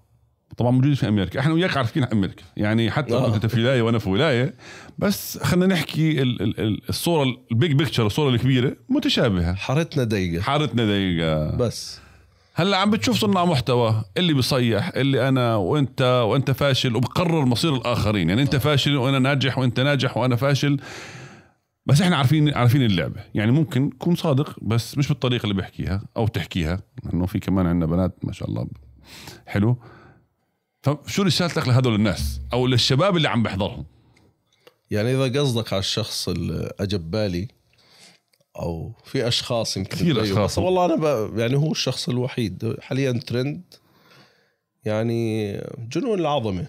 طبعا موجود في امريكا احنا وياك عارفين امريكا يعني حتى آه. انت في ولايه وانا في ولايه بس خلينا نحكي الـ الـ الصوره البيج بيكتشر الصوره الكبيره متشابهه حارتنا ضيقه حارتنا ضيقه بس هلا عم بتشوف صناع محتوى اللي بصيح اللي انا وانت وانت فاشل وبقرر مصير الاخرين يعني انت آه. فاشل وانا ناجح وانت ناجح وانا فاشل بس احنا عارفين عارفين اللعبه يعني ممكن تكون صادق بس مش بالطريقه اللي بحكيها او تحكيها لانه في كمان عندنا بنات ما شاء الله حلو فشو رسالتك لهدول الناس او للشباب اللي عم بحضرهم يعني اذا قصدك على الشخص اللي اجب بالي او في اشخاص يمكن كثير اشخاص والله انا يعني هو الشخص الوحيد حاليا ترند يعني جنون العظمه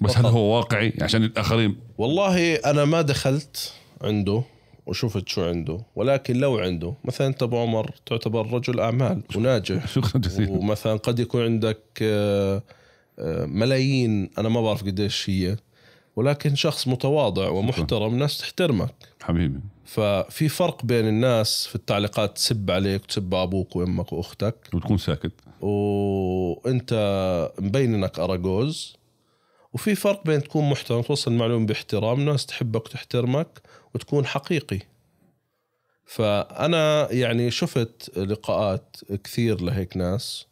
بس هل هو واقعي عشان الاخرين والله انا ما دخلت عنده وشفت شو عنده ولكن لو عنده مثلا انت ابو عمر تعتبر رجل اعمال وناجح شكرا جزيلا ومثلا قد يكون عندك آه آه، ملايين انا ما بعرف قديش هي ولكن شخص متواضع ومحترم ناس تحترمك حبيبي ففي فرق بين الناس في التعليقات تسب عليك وتسب ابوك وامك واختك وتكون ساكت وانت مبين انك اراجوز وفي فرق بين تكون محترم توصل معلومه باحترام ناس تحبك وتحترمك وتكون حقيقي فانا يعني شفت لقاءات كثير لهيك ناس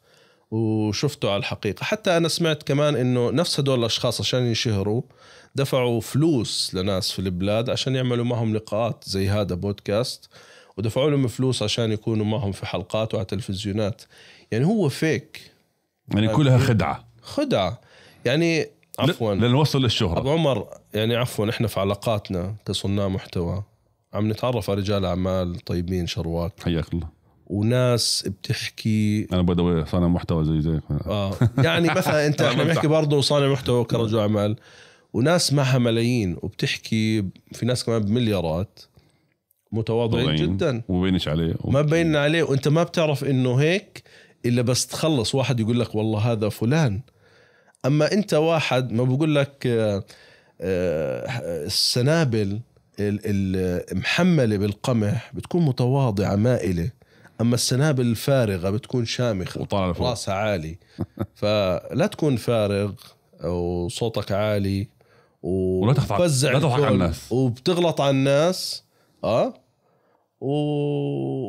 وشفته على الحقيقة حتى أنا سمعت كمان أنه نفس هدول الأشخاص عشان ينشهروا دفعوا فلوس لناس في البلاد عشان يعملوا معهم لقاءات زي هذا بودكاست ودفعوا لهم فلوس عشان يكونوا معهم في حلقات وعلى تلفزيونات يعني هو فيك يعني كلها يعني خدعة خدعة يعني عفوا لنوصل للشهرة أبو عمر يعني عفوا إحنا في علاقاتنا كصناع محتوى عم نتعرف على رجال أعمال طيبين شرواك حياك الله وناس بتحكي انا بدوي صانع محتوى زي زيك اه يعني مثلا انت احنا بنحكي برضه صانع محتوى كرجل اعمال وناس معها ملايين وبتحكي في ناس كمان بمليارات متواضعين جدا وما بينش عليه ما بين عليه وانت ما بتعرف انه هيك الا بس تخلص واحد يقول لك والله هذا فلان اما انت واحد ما بقول لك آه، آه، السنابل المحمله بالقمح بتكون متواضعه مائله اما السنابل الفارغه بتكون شامخه وطالع فوق راسها عالي فلا تكون فارغ وصوتك عالي و... ولا تضحك على الناس وبتغلط على الناس اه و...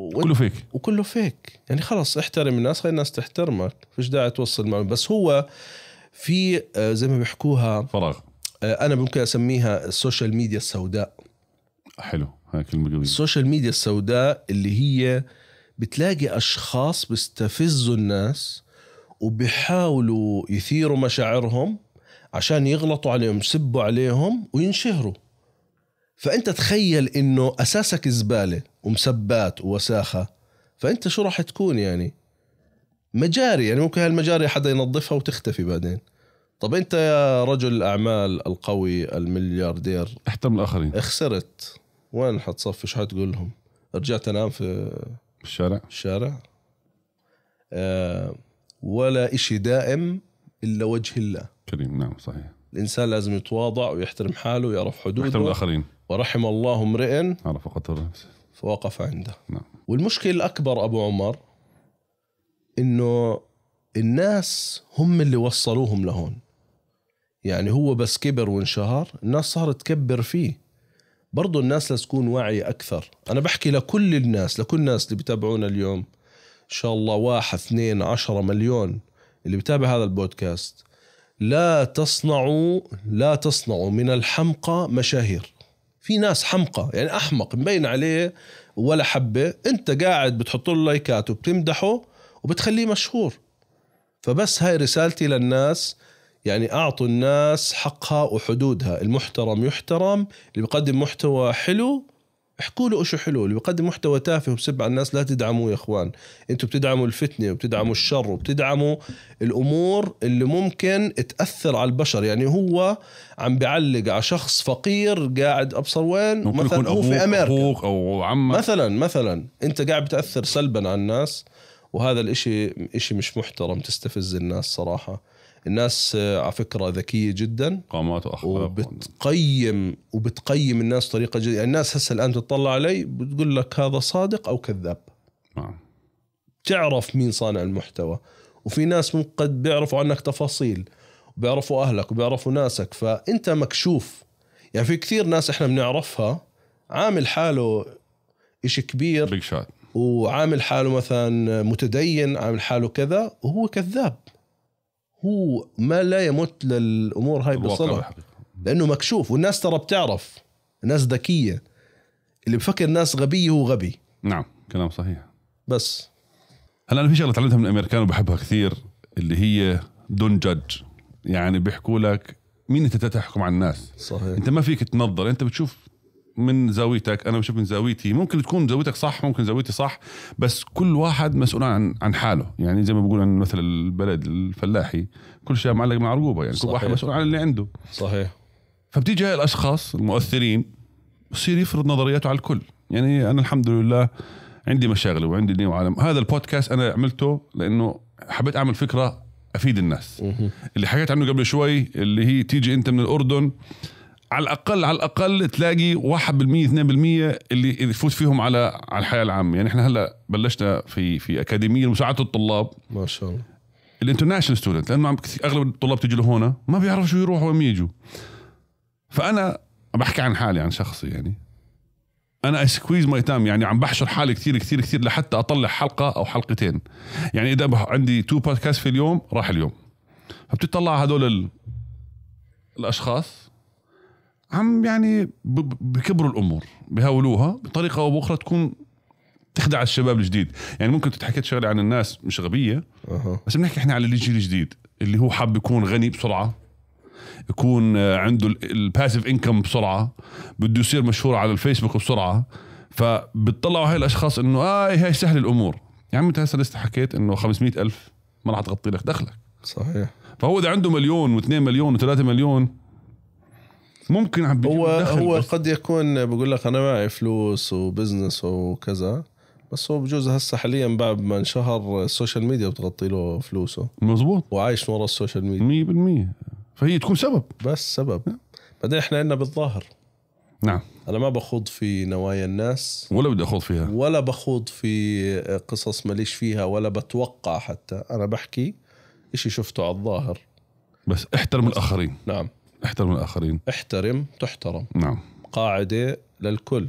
وكله فيك وكله فيك يعني خلص احترم الناس خلي الناس تحترمك فيش داعي توصل معهم بس هو في آه، زي ما بيحكوها فراغ آه، انا ممكن اسميها السوشيال ميديا السوداء حلو هاي كلمه قويه السوشيال ميديا السوداء اللي هي بتلاقي اشخاص بيستفزوا الناس وبيحاولوا يثيروا مشاعرهم عشان يغلطوا عليهم يسبوا عليهم وينشهروا فانت تخيل انه اساسك زباله ومسبات ووساخه فانت شو راح تكون يعني مجاري يعني ممكن هالمجاري حدا ينظفها وتختفي بعدين طب انت يا رجل الاعمال القوي الملياردير احترم الاخرين خسرت وين حتصفي شو حتقول لهم رجعت انام في الشارع الشارع آه ولا إشي دائم إلا وجه الله كريم نعم صحيح الإنسان لازم يتواضع ويحترم حاله ويعرف حدوده ويحترم الآخرين ورحم الله امرئ عرف قدر نفسه فوقف عنده نعم والمشكلة الأكبر أبو عمر إنه الناس هم اللي وصلوهم لهون يعني هو بس كبر وانشهر الناس صارت تكبر فيه برضو الناس لازم تكون واعية أكثر أنا بحكي لكل الناس لكل الناس اللي بتابعونا اليوم إن شاء الله واحد اثنين عشرة مليون اللي بتابع هذا البودكاست لا تصنعوا لا تصنعوا من الحمقى مشاهير في ناس حمقى يعني أحمق مبين عليه ولا حبة أنت قاعد بتحط له لايكات وبتمدحه وبتخليه مشهور فبس هاي رسالتي للناس يعني اعطوا الناس حقها وحدودها المحترم يحترم اللي بيقدم محتوى حلو احكوا له شو حلو اللي بيقدم محتوى تافه وبسب على الناس لا تدعموه يا اخوان انتم بتدعموا الفتنه وبتدعموا الشر وبتدعموا الامور اللي ممكن تاثر على البشر يعني هو عم بيعلق على شخص فقير قاعد ابصر وين مثلا هو في امريكا أبوك او عمك مثلا مثلا انت قاعد بتاثر سلبا على الناس وهذا الاشي اشي مش محترم تستفز الناس صراحه الناس آه، على فكره ذكيه جدا قامات واخلاق وبتقيم وبتقيم الناس طريقه جديدة. يعني الناس هسه الان تطلع علي بتقول لك هذا صادق او كذاب نعم تعرف مين صانع المحتوى وفي ناس قد بيعرفوا عنك تفاصيل وبيعرفوا اهلك وبيعرفوا ناسك فانت مكشوف يعني في كثير ناس احنا بنعرفها عامل حاله إشي كبير بيج وعامل حاله مثلا متدين عامل حاله كذا وهو كذاب هو ما لا يمت للامور هاي بالصلع لانه مكشوف والناس ترى بتعرف الناس ذكيه اللي بفكر الناس غبيه هو غبي نعم كلام صحيح بس هلا انا في شغله تعلمتها من الامريكان وبحبها كثير اللي هي دون جادج يعني بيحكوا لك مين انت تحكم على الناس صحيح انت ما فيك تنظر انت بتشوف من زاويتك انا بشوف من زاويتي ممكن تكون زاويتك صح ممكن زاويتي صح بس كل واحد مسؤول عن عن حاله يعني زي ما بقول عن مثل البلد الفلاحي كل شيء معلق مع رقوبه يعني صحيح. كل واحد مسؤول عن اللي عنده صحيح فبتيجي هاي الاشخاص المؤثرين بصير يفرض نظرياته على الكل يعني انا الحمد لله عندي مشاغل وعندي دين وعالم هذا البودكاست انا عملته لانه حبيت اعمل فكره افيد الناس اللي حكيت عنه قبل شوي اللي هي تيجي انت من الاردن على الاقل على الاقل تلاقي 1% 2% اللي يفوت فيهم على على الحياه العامه يعني احنا هلا بلشنا في في اكاديميه مساعده الطلاب ما شاء الله الانترناشونال ستودنت لانه اغلب الطلاب تيجي لهون ما بيعرفوا شو يروحوا وين يجوا فانا بحكي عن حالي عن شخصي يعني انا سكويز ماي تايم يعني عم بحشر حالي كثير كثير كثير لحتى اطلع حلقه او حلقتين يعني اذا عندي تو بودكاست في اليوم راح اليوم فبتطلع هدول الاشخاص عم يعني بكبروا الامور بهولوها بطريقه او باخرى تكون تخدع الشباب الجديد يعني ممكن تتحكي شغله عن الناس مش غبيه بس بنحكي احنا على الجيل الجديد اللي هو حاب يكون غني بسرعه يكون آه، عنده الباسيف انكم بسرعه بده يصير مشهور على الفيسبوك بسرعه فبتطلعوا هاي الاشخاص انه آه إيه، هاي سهل الامور يا عمي انت هسه لسه حكيت انه 500 الف ما راح تغطي لك دخلك صحيح فهو اذا عنده مليون و2 مليون و3 مليون ممكن عم هو هو بس. قد يكون بقول لك انا معي فلوس وبزنس وكذا بس هو بجوز هسه حاليا بعد ما انشهر السوشيال ميديا بتغطي له فلوسه مزبوط وعايش ورا السوشيال ميديا 100% فهي تكون سبب بس سبب بعدين احنا عندنا بالظاهر نعم انا ما بخوض في نوايا الناس ولا بدي اخوض فيها ولا بخوض في قصص ماليش فيها ولا بتوقع حتى انا بحكي اشي شفته على الظاهر بس احترم بس الاخرين نعم احترم الآخرين احترم تحترم نعم قاعدة للكل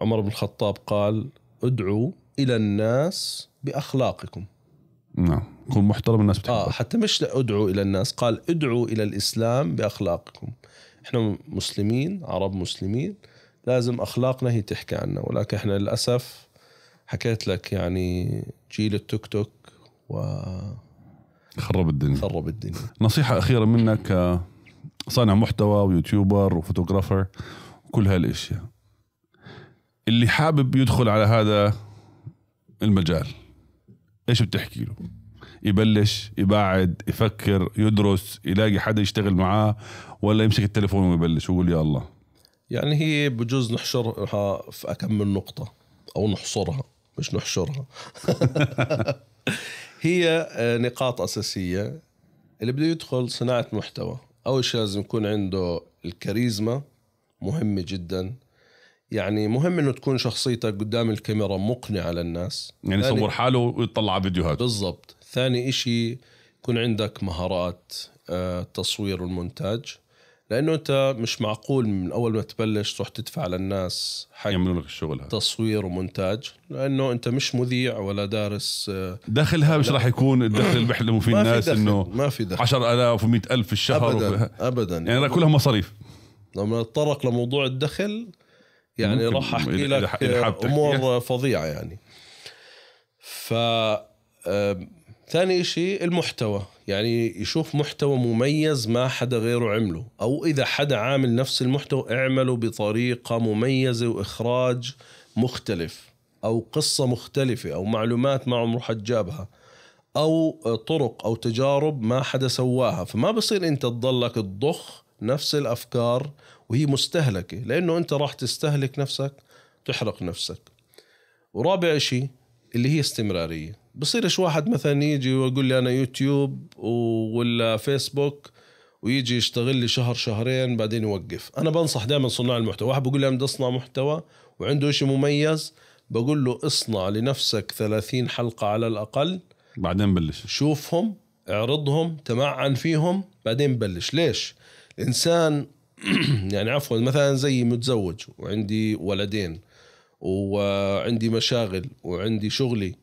عمر بن الخطاب قال ادعوا إلى الناس بأخلاقكم نعم كن محترم الناس بتحبك. آه حتى مش ادعوا إلى الناس قال ادعوا إلى الإسلام بأخلاقكم احنا مسلمين عرب مسلمين لازم أخلاقنا هي تحكي عنا ولكن احنا للأسف حكيت لك يعني جيل التيك توك و خرب الدنيا خرب الدنيا نصيحة أخيرة منك آه، صانع محتوى ويوتيوبر وفوتوغرافر كل هالاشياء اللي حابب يدخل على هذا المجال ايش بتحكي له يبلش يبعد يفكر يدرس يلاقي حدا يشتغل معاه ولا يمسك التليفون ويبلش ويقول يا الله يعني هي بجوز نحشرها في أكم من نقطة أو نحصرها مش نحشرها هي نقاط أساسية اللي بده يدخل صناعة محتوى اول شيء لازم يكون عنده الكاريزما مهمه جدا يعني مهم انه تكون شخصيتك قدام الكاميرا مقنعه للناس يعني يصور حاله ويطلع على فيديوهات بالضبط ثاني إشي يكون عندك مهارات التصوير آه، والمونتاج لانه انت مش معقول من اول ما تبلش تروح تدفع للناس حق يعملوا لك الشغل هذا تصوير ومونتاج لانه انت مش مذيع ولا دارس آه، دخلها مش راح يكون الدخل اللي بيحلموا فيه الناس انه ما في دخل 10000 و100000 في الشهر ابدا ابدا يعني, يعني كلها مصاريف لما نتطرق لموضوع الدخل يعني راح احكي لك امور فظيعه يعني ف ثاني إشي المحتوى يعني يشوف محتوى مميز ما حدا غيره عمله أو إذا حدا عامل نفس المحتوى اعمله بطريقة مميزة وإخراج مختلف أو قصة مختلفة أو معلومات ما عمره حد جابها أو طرق أو تجارب ما حدا سواها فما بصير أنت تضلك تضخ نفس الأفكار وهي مستهلكة لأنه أنت راح تستهلك نفسك تحرق نفسك ورابع شيء اللي هي استمرارية بصيرش واحد مثلا يجي ويقول لي انا يوتيوب ولا فيسبوك ويجي يشتغل لي شهر شهرين بعدين يوقف انا بنصح دائما صناع المحتوى واحد بقول لي انا بدي اصنع محتوى وعنده شيء مميز بقول له اصنع لنفسك 30 حلقه على الاقل بعدين بلش شوفهم اعرضهم تمعن فيهم بعدين بلش ليش الانسان يعني عفوا مثلا زي متزوج وعندي ولدين وعندي مشاغل وعندي شغلي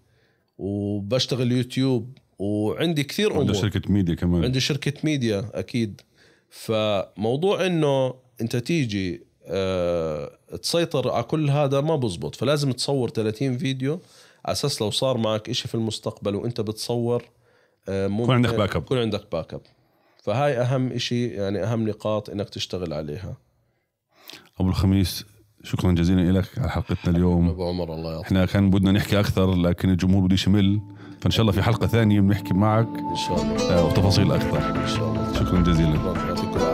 وبشتغل يوتيوب وعندي كثير امور عندي شركه ميديا كمان عندي شركه ميديا اكيد فموضوع انه انت تيجي أه تسيطر على كل هذا ما بزبط فلازم تصور 30 فيديو على اساس لو صار معك إشي في المستقبل وانت بتصور آه، يكون عندك باك اب يكون عندك باك اب فهاي اهم إشي يعني اهم نقاط انك تشتغل عليها ابو الخميس شكرا جزيلا لك على حلقتنا اليوم ابو عمر الله يعطيك احنا كان بدنا نحكي اكثر لكن الجمهور بده يمل فان شاء الله في حلقه ثانيه بنحكي معك ان شاء الله آه، وتفاصيل اكثر ان شاء الله شكرا جزيلا الله